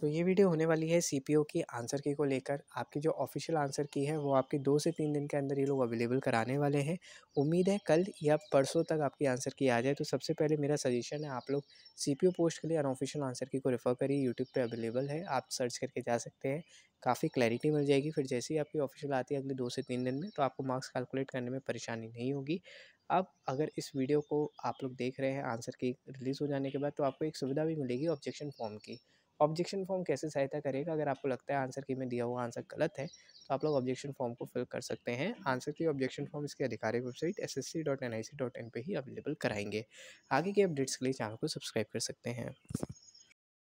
तो ये वीडियो होने वाली है सी की आंसर की को लेकर आपकी जो ऑफिशियल आंसर की है वो आपकी दो से तीन दिन के अंदर ये लोग अवेलेबल कराने वाले हैं उम्मीद है कल या परसों तक आपकी आंसर की आ जाए तो सबसे पहले मेरा सजेशन है आप लोग सी पोस्ट के लिए अनऑफिशियल आंसर की को रेफ़र करिए यूट्यूब पर अवेलेबल है आप सर्च करके जा सकते हैं काफ़ी क्लैरिटी मिल जाएगी फिर जैसे ही आपकी ऑफिशियल आती है अगले दो से तीन दिन में तो आपको मार्क्स कैलकुलेट करने में परेशानी नहीं होगी अब अगर इस वीडियो को आप लोग देख रहे हैं आंसर की रिलीज़ हो जाने के बाद तो आपको एक सुविधा भी मिलेगी ऑब्जेक्शन फॉर्म की ऑब्जेक्शन फॉर्म कैसे सहायता करेगा अगर आपको लगता है आंसर की में दिया हुआ आंसर गलत है तो आप लोग ऑब्जेक्शन फॉर्म को फिल कर सकते हैं आंसर की ऑब्जेक्शन फॉर्म इसके आधिकारिक website S S C dot N I C dot in पर ही अवेलेबल कराएंगे आगे के अपडेट्स के लिए चैनल को सब्सक्राइब कर सकते हैं